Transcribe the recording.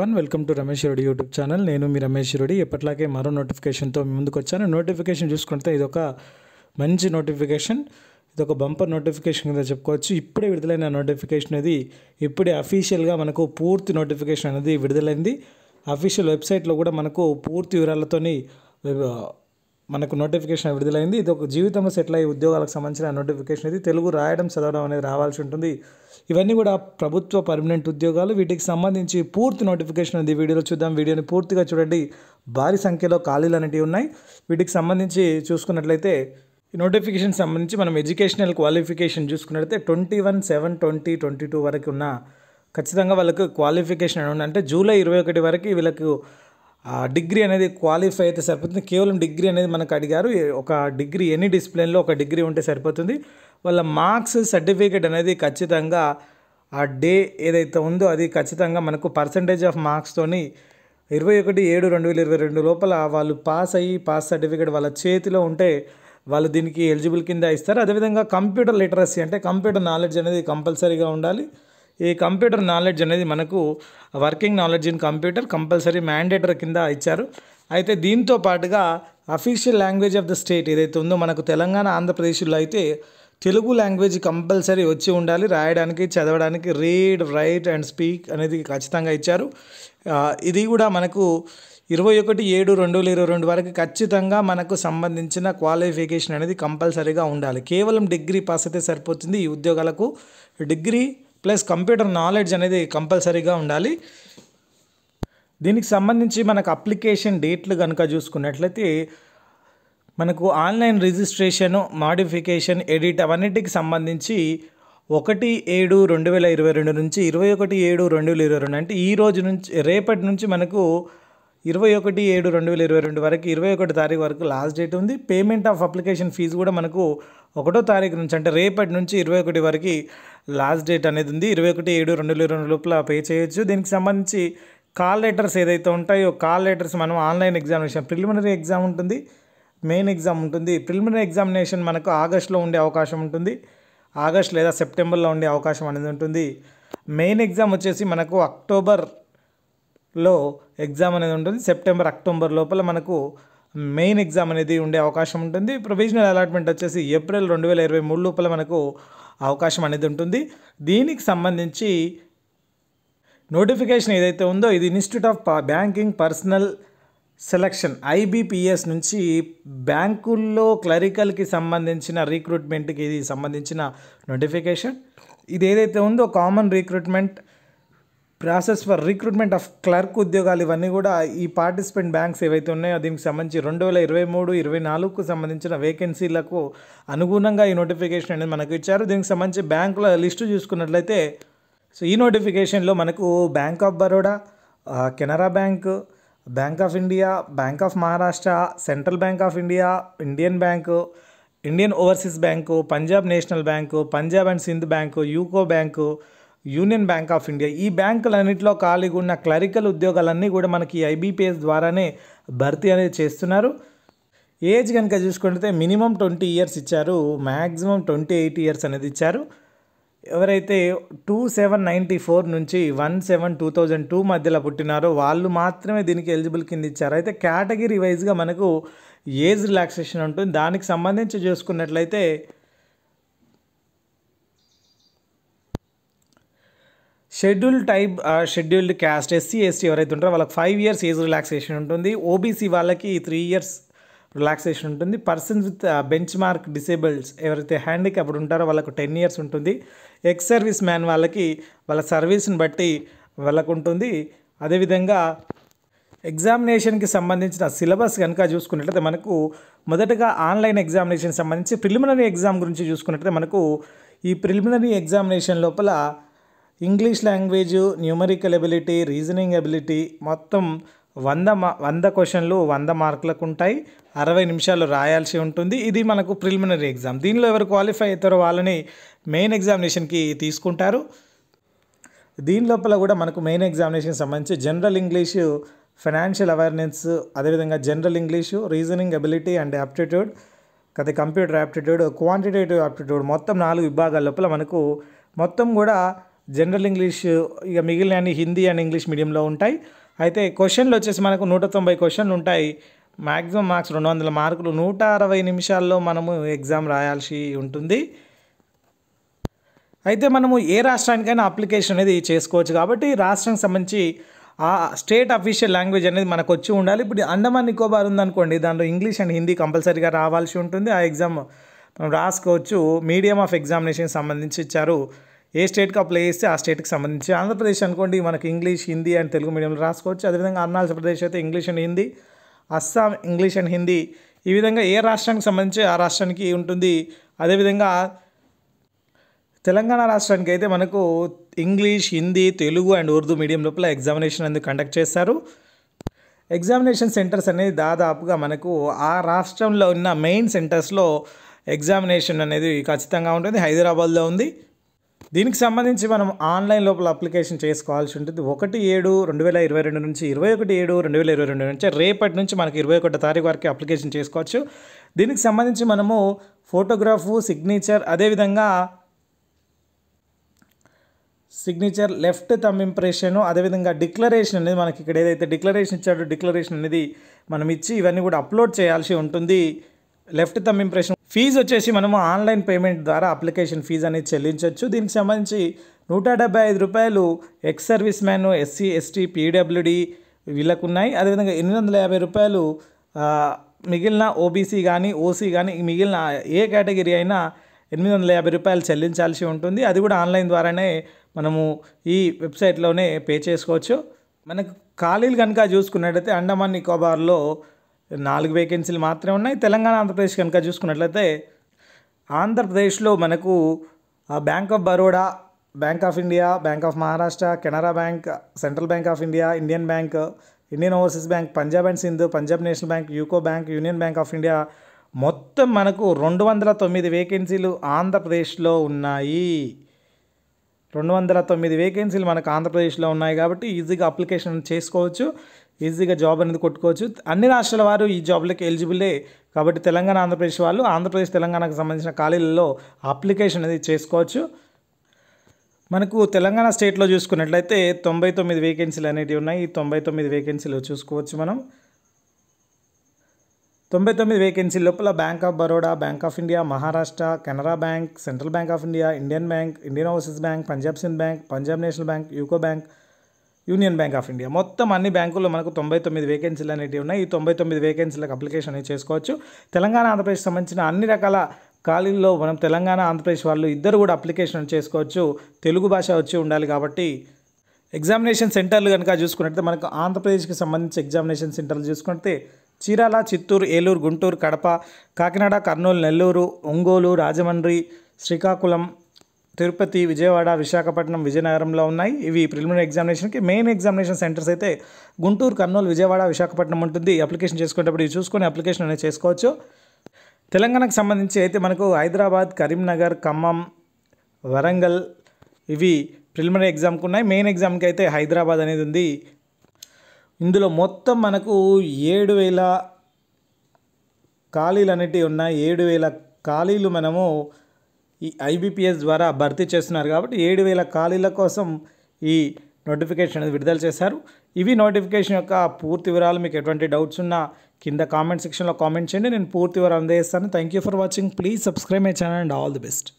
one welcome to Ramesh Reddy YouTube channel నేను మీ రమేష్ రెడ్డి ఎప్పట్లాగే మరో నోటిఫికేషన్తో మీ ముందుకు వచ్చాను నోటిఫికేషన్ చూసుకుంటే ఇదొక మంచి నోటిఫికేషన్ ఇదొక బంపర్ నోటిఫికేషన్ కింద చెప్పుకోవచ్చు ఇప్పుడే విడుదలైన నోటిఫికేషన్ అది ఇప్పుడే అఫీషియల్గా మనకు పూర్తి నోటిఫికేషన్ అనేది విడుదలైంది అఫీషియల్ వెబ్సైట్లో కూడా మనకు పూర్తి వివరాలతోని మనకు నోటిఫికేషన్ విడుదలైంది ఇది ఒక జీవితంలో సెటిల్ అయ్యే ఉద్యోగాలకు సంబంధించిన నోటిఫికేషన్ ఇది తెలుగు రాయడం చదవడం అనేది రావాల్సి ఉంటుంది ఇవన్నీ కూడా ప్రభుత్వ పర్మనెంట్ ఉద్యోగాలు వీటికి సంబంధించి పూర్తి నోటిఫికేషన్ ఉంది వీడియోలో చూద్దాం వీడియోని పూర్తిగా చూడండి భారీ సంఖ్యలో ఖాళీలు అనేటివి ఉన్నాయి వీటికి సంబంధించి చూసుకున్నట్లయితే నోటిఫికేషన్ సంబంధించి మనం ఎడ్యుకేషనల్ క్వాలిఫికేషన్ చూసుకున్నట్లయితే twenty one seven twenty twenty two వరకు ఉన్న ఖచ్చితంగా వాళ్ళకు క్వాలిఫికేషన్ అంటే జూలై ఇరవై ఒకటి వరకు వీళ్ళకు డిగ్రీ అనేది క్వాలిఫై అయితే సరిపోతుంది కేవలం డిగ్రీ అనేది మనకు అడిగారు ఒక డిగ్రీ ఎనీ డిసిప్లిన్లో ఒక డిగ్రీ ఉంటే సరిపోతుంది వాళ్ళ మార్క్స్ సర్టిఫికేట్ అనేది ఖచ్చితంగా ఆ డే ఏదైతే ఉందో అది ఖచ్చితంగా మనకు పర్సంటేజ్ ఆఫ్ మార్క్స్తోని ఇరవై ఒకటి ఏడు రెండు వేల ఇరవై రెండు లోపల వాళ్ళు పాస్ అయ్యి పాస్ సర్టిఫికేట్ వాళ్ళ చేతిలో ఉంటే వాళ్ళు దీనికి ఎలిజిబుల్ కింద ఇస్తారు అదేవిధంగా కంప్యూటర్ లిటరసీ అంటే కంప్యూటర్ నాలెడ్జ్ అనేది కంపల్సరీగా ఉండాలి ఈ కంప్యూటర్ నాలెడ్జ్ అనేది మనకు working knowledge in computer compulsory mandatory కింద ఇచ్చారు అయితే దీంతో పాటుగా official language of the state ఏదైతే ఉందో మనకు తెలంగాణ ఆంధ్రప్రదేశ్లో అయితే తెలుగు లాంగ్వేజ్ కంపల్సరీ వచ్చి ఉండాలి రాయడానికి చదవడానికి రీడ్ రైట్ అండ్ స్పీక్ అనేది ఖచ్చితంగా ఇచ్చారు ఇది కూడా మనకు ఇరవై ఒకటి ఏడు రెండు వేల ఇరవై రెండు వరకు ఖచ్చితంగా మనకు సంబంధించిన క్వాలిఫికేషన్ అనేది కంపల్సరీగా ఉండాలి కేవలం డిగ్రీ పాస్ అయితే సరిపోతుంది ఈ ఉద్యోగాలకు డిగ్రీ ప్లస్ కంప్యూటర్ నాలెడ్జ్ అనేది కంపల్సరీగా ఉండాలి దీనికి సంబంధించి మనకు అప్లికేషన్ డేట్లు కనుక చూసుకున్నట్లయితే మనకు ఆన్లైన్ రిజిస్ట్రేషన్ మాడిఫికేషన్ ఎడిట్ అవన్నిటికి సంబంధించి ఒకటి ఏడు రెండు వేల ఇరవై రెండు నుంచి ఇరవై ఒకటి ఏడు రెండు వేల ఇరవై రెండు అంటే ఈ రోజు నుంచి రేపటి నుంచి మనకు ఇరవై ఒకటి ఏడు రెండు వేల ఇరవై రెండు వరకు ఇరవై ఒకటి తారీఖు వరకు లాస్ట్ డేట్ ఉంది పేమెంట్ ఆఫ్ అప్లికేషన్ ఫీజు కూడా మనకు ఒకటో తారీఖు నుంచి అంటే రేపటి నుంచి ఇరవై ఒకటి వరకు లాస్ట్ డేట్ అనేది ఉంది ఇరవై ఒకటి ఏడు రెండు వేల ఇరవై లోపల పే చేయొచ్చు దీనికి సంబంధించి కాల్ లెటర్స్ ఏదైతే ఉంటాయో కాల్ లెటర్స్ మనం ఆన్లైన్ ఎగ్జామినేషన్ ప్రిలిమినరీ ఎగ్జామ్ ఉంటుంది మెయిన్ ఎగ్జామ్ ఉంటుంది ప్రిలిమినరీ ఎగ్జామినేషన్ మనకు ఆగస్ట్లో ఉండే అవకాశం ఉంటుంది ఆగస్ట్ లేదా సెప్టెంబర్లో ఉండే అవకాశం అనేది ఉంటుంది మెయిన్ ఎగ్జామ్ వచ్చేసి మనకు అక్టోబర్లో ఎగ్జామ్ అనేది ఉంటుంది సెప్టెంబర్ అక్టోబర్ లోపల మనకు మెయిన్ ఎగ్జామ్ అనేది ఉండే అవకాశం ఉంటుంది ప్రొవిజనల్ అలాట్మెంట్ వచ్చేసి ఏప్రిల్ రెండు వేల ఇరవై మూడు లోపల మనకు అవకాశం అనేది ఉంటుంది దీనికి సంబంధించి నోటిఫికేషన్ ఏదైతే ఉందో ఇది institute of banking personnel selection IBPS నుంచి బ్యాంకుల్లో క్లరికల్కి సంబంధించిన రిక్రూట్మెంట్కి ఇది సంబంధించిన నోటిఫికేషన్ ఇది ఏదైతే ఉందో common recruitment process for recruitment of clerk ఉద్యోగాలు ఇవన్నీ కూడా ఈ పార్టిసిపెంట్ బ్యాంక్స్ ఏవైతే ఉన్నాయో దీనికి సంబంధించి రెండు వేల ఇరవై మూడు ఇరవై నాలుగుకు సంబంధించిన వేకెన్సీలకు అనుగుణంగా ఈ నోటిఫికేషన్ అనేది మనకు ఇచ్చారు దీనికి సంబంధించి బ్యాంకుల లిస్టు చూసుకున్నట్లయితే సో ఈ నోటిఫికేషన్లో మనకు bank of Baroda Canara bank bank of India bank of Maharashtra central bank of India Indian bank Indian overseas bank Punjab national bank Punjab and Sind bank UCO bank union bank of India ఈ బ్యాంకులన్నింటిలో ఖాళీగా ఉన్న క్లరికల్ ఉద్యోగాలన్నీ కూడా మనకి ఐబీపీఎస్ ద్వారానే భర్తీ అనేది చేస్తున్నారు ఏజ్ కనుక చూసుకుంటే మినిమం ట్వంటీ ఇయర్స్ ఇచ్చారు మ్యాక్సిమం ట్వంటీ ఎయిట్ ఇయర్స్ అనేది ఇచ్చారు ఎవరైతే టూ సెవెన్ నైంటీ ఫోర్ నుంచి one seven two thousand two మధ్యలో పుట్టినారో వాళ్ళు మాత్రమే దీనికి ఎలిజిబుల్ కింద ఇచ్చారు అయితే కేటగిరీ వైజ్గా మనకు ఏజ్ రిలాక్సేషన్ ఉంటుంది దానికి సంబంధించి చూసుకున్నట్లయితే schedule type scheduled caste SC ST ఎవరైతే ఉంటారో వాళ్ళకి ఫైవ్ ఇయర్స్ ఏజ్ రిలాక్సేషన్ ఉంటుంది ఓబీసీ వాళ్ళకి త్రీ ఇయర్స్ రిలాక్సేషన్ ఉంటుంది persons with benchmark disables ఎవరైతే హ్యాండిక్యాప్డ్ ఉంటారో వాళ్ళకు టెన్ ఇయర్స్ ఉంటుంది ఎక్స్ సర్వీస్ మ్యాన్ వాళ్ళకి వాళ్ళ సర్వీస్ని బట్టి వాళ్ళకు ఉంటుంది అదేవిధంగా ఎగ్జామినేషన్కి సంబంధించిన సిలబస్ కనుక చూసుకున్నట్లయితే మనకు మొదటగా ఆన్లైన్ ఎగ్జామినేషన్ సంబంధించి ప్రిలిమినరీ ఎగ్జామ్ గురించి చూసుకున్నట్లయితే మనకు ఈ ప్రిలిమినరీ ఎగ్జామినేషన్ లోపల English language numerical ability reasoning ability మొత్తం వంద మా వంద క్వశ్చన్లు వంద మార్కులకు ఉంటాయి అరవై నిమిషాలు రాయాల్సి ఉంటుంది ఇది మనకు ప్రిలిమినరీ ఎగ్జామ్ దీనిలో ఎవరు క్వాలిఫై అవుతారో వాళ్ళని మెయిన్ ఎగ్జామినేషన్కి తీసుకుంటారు దీని లోపల కూడా మనకు మెయిన్ ఎగ్జామినేషన్ సంబంధించి జనరల్ ఇంగ్లీషు ఫైనాన్షియల్ అవేర్నెస్ అదేవిధంగా general English reasoning ability and aptitude కదా కంప్యూటర్ యాప్టిట్యూడ్ క్వాంటిటేటివ్ యాప్టిట్యూడ్ మొత్తం నాలుగు విభాగాల లోపల మనకు మొత్తం కూడా జనరల్ ఇంగ్లీష్ ఇక మిగిలిన అన్ని హిందీ అండ్ ఇంగ్లీష్ మీడియంలో ఉంటాయి అయితే క్వశ్చన్లు వచ్చేసి మనకు నూట తొంభై క్వశ్చన్లు ఉంటాయి మ్యాక్సిమం మార్క్స్ రెండు వందల మార్కులు నూట అరవై నిమిషాల్లో మనము ఎగ్జామ్ రాయాల్సి ఉంటుంది అయితే మనము ఏ రాష్ట్రానికైనా అప్లికేషన్ అనేది చేసుకోవచ్చు కాబట్టి రాష్ట్రానికి సంబంధించి ఆ స్టేట్ అఫీషియల్ లాంగ్వేజ్ అనేది మనకు వచ్చి ఉండాలి ఇప్పుడు అండమాన్ నికోబార్ ఉందనుకోండి దాంట్లో ఇంగ్లీష్ అండ్ హిందీ కంపల్సరీగా రావాల్సి ఉంటుంది ఆ ఎగ్జామ్ మనం రాసుకోవచ్చు మీడియం ఆఫ్ ఎగ్జామినేషన్కి సంబంధించి ఇచ్చారు ఏ స్టేట్కి అప్లై చేస్తే ఆ స్టేట్కి సంబంధించి ఆంధ్రప్రదేశ్ అనుకోండి మనకి ఇంగ్లీష్ హిందీ అండ్ తెలుగు మీడియంలో రాసుకోవచ్చు అదేవిధంగా అరుణాచల్ ప్రదేశ్ అయితే English and Hindi Assam English and Hindi ఈ విధంగా ఏ రాష్ట్రానికి సంబంధించి ఆ రాష్ట్రానికి ఉంటుంది అదేవిధంగా తెలంగాణ రాష్ట్రానికి అయితే మనకు English Hindi Telugu and Urdu medium లోపల ఎగ్జామినేషన్ అనేది కండక్ట్ చేస్తారు ఎగ్జామినేషన్ సెంటర్స్ అనేది దాదాపుగా మనకు ఆ రాష్ట్రంలో ఉన్న మెయిన్ సెంటర్స్లో ఎగ్జామినేషన్ అనేది ఖచ్చితంగా ఉంటుంది హైదరాబాద్లో ఉంది దీనికి సంబంధించి మనం ఆన్లైన్ లోపల అప్లికేషన్ చేసుకోవాల్సి ఉంటుంది ఒకటి ఏడు రెండు వేల ఇరవై రెండు నుంచి ఇరవై ఒకటి ఏడు రెండు వేల ఇరవై రెండు నుంచి రేపటి నుంచి మనకి ఇరవై ఒకటో తారీఖు వరకు అప్లికేషన్ చేసుకోవచ్చు దీనికి సంబంధించి మనము ఫోటోగ్రాఫు సిగ్నేచర్ అదేవిధంగా సిగ్నేచర్ లెఫ్ట్ తమ్ ఇంప్రెషన్ అదేవిధంగా డిక్లరేషన్ అనేది మనకి ఇక్కడ ఏదైతే డిక్లరేషన్ ఇచ్చాడో డిక్లరేషన్ అనేది మనం ఇచ్చి ఇవన్నీ కూడా అప్లోడ్ చేయాల్సి ఉంటుంది లెఫ్ట్ తమ్ ఇంప్రెషన్ ఫీజు వచ్చేసి మనము ఆన్లైన్ పేమెంట్ ద్వారా అప్లికేషన్ ఫీజు అనేది చెల్లించవచ్చు దీనికి సంబంధించి నూట డెబ్బై ఐదు రూపాయలు ex service man SC ST PWD వీళ్ళకు ఉన్నాయి అదేవిధంగా ఎనిమిది వందల యాభై రూపాయలు మిగిలిన ఓబీసీ కానీ ఓసీ కానీ మిగిలిన ఏ కేటగిరీ అయినా ఎనిమిది వందల యాభై రూపాయలు చెల్లించాల్సి ఉంటుంది అది కూడా ఆన్లైన్ ద్వారానే మనము ఈ వెబ్సైట్లోనే పే చేసుకోవచ్చు మనకు ఖాళీలు కనుక చూసుకున్నట్టయితే అండమాన్ నికోబార్లో నాలుగు వేకెన్సీలు మాత్రమే ఉన్నాయి తెలంగాణ ఆంధ్రప్రదేశ్ కనుక చూసుకున్నట్లయితే ఆంధ్రప్రదేశ్లో మనకు bank of Baroda bank of India bank of Maharashtra Canara bank central bank of India Indian bank Indian overseas bank Punjab and Sind Punjab national bank UCO bank union bank of India మొత్తం మనకు రెండు వందల తొమ్మిది వేకెన్సీలు ఆంధ్రప్రదేశ్లో ఉన్నాయి రెండు వందల తొమ్మిది వేకెన్సీలు మనకు ఆంధ్రప్రదేశ్లో ఉన్నాయి కాబట్టి ఈజీగా అప్లికేషన్ చేసుకోవచ్చు ఈజీగా జాబ్ అనేది కొట్టుకోవచ్చు అన్ని రాష్ట్రాల వారు ఈ జాబ్లకి ఎలిజిబులే కాబట్టి తెలంగాణ ఆంధ్రప్రదేశ్ వాళ్ళు ఆంధ్రప్రదేశ్ తెలంగాణకు సంబంధించిన ఖాళీలలో అప్లికేషన్ అనేది చేసుకోవచ్చు మనకు తెలంగాణ స్టేట్లో చూసుకున్నట్లయితే తొంభై తొమ్మిది వేకెన్సీలు అనేటివి ఉన్నాయి ఈ తొంభై తొమ్మిది వేకెన్సీలు చూసుకోవచ్చు మనం తొంభై తొమ్మిది వేకెన్సీ లోపల bank of Baroda bank of India Maharashtra Canara bank central bank of India Indian bank Indian overseas bank Punjab Sind bank Punjab national bank UCO bank union bank of India మొత్తం అన్ని బ్యాంకుల్లో మనకు తొంభై తొమ్మిది వేకెన్సీలు అనేవి ఉన్నాయి ఈ తొంభై తొమ్మిది వేకెన్సీలకు అప్లికేషన్ అనేది చేసుకోవచ్చు తెలంగాణ ఆంధ్రప్రదేశ్ సంబంధించిన అన్ని రకాల ఖాళీల్లో మనం తెలంగాణ ఆంధ్రప్రదేశ్ వాళ్ళు ఇద్దరు కూడా అప్లికేషన్ చేసుకోవచ్చు తెలుగు భాష వచ్చి ఉండాలి కాబట్టి ఎగ్జామినేషన్ సెంటర్లు కనుక చూసుకున్నట్లయితే మనకు ఆంధ్రప్రదేశ్కి సంబంధించి ఎగ్జామినేషన్ సెంటర్లు చూసుకుంటే చీరాల చిత్తూరు ఏలూరు గుంటూరు కడప కాకినాడ కర్నూలు నెల్లూరు ఒంగోలు రాజమండ్రి శ్రీకాకుళం తిరుపతి విజయవాడ విశాఖపట్నం విజయనగరంలో ఉన్నాయి ఇవి ప్రిలిమినరీ ఎగ్జామినేషన్కి మెయిన్ ఎగ్జామినేషన్ సెంటర్స్ అయితే గుంటూరు కర్నూలు విజయవాడ విశాఖపట్నం ఉంటుంది అప్లికేషన్ చేసుకునేటప్పుడు ఇవి చూసుకొని అప్లికేషన్ అనేది చేసుకోవచ్చు తెలంగాణకు సంబంధించి అయితే మనకు హైదరాబాద్ కరీంనగర్ ఖమ్మం వరంగల్ ఇవి ప్రిలిమినరీ ఎగ్జామ్కి ఉన్నాయి మెయిన్ ఎగ్జామ్కి అయితే హైదరాబాద్ అనేది ఉంది ఇందులో మొత్తం మనకు ఏడు వేల ఖాళీలు అనేటివి ఉన్నాయి ఏడు వేల ఖాళీలు మనము ఈ ఐబీపీఎస్ ద్వారా భర్తీ చేస్తున్నారు కాబట్టి ఏడు వేల ఖాళీల కోసం ఈ నోటిఫికేషన్ అనేది విడుదల చేశారు ఇవి నోటిఫికేషన్ యొక్క పూర్తి వివరాలు మీకు ఎటువంటి డౌట్స్ ఉన్నా కింద కామెంట్ సెక్షన్లో కామెంట్ చేయండి నేను పూర్తి వివరాలు అందజేస్తాను thank you for watching please subscribe my channel and all the best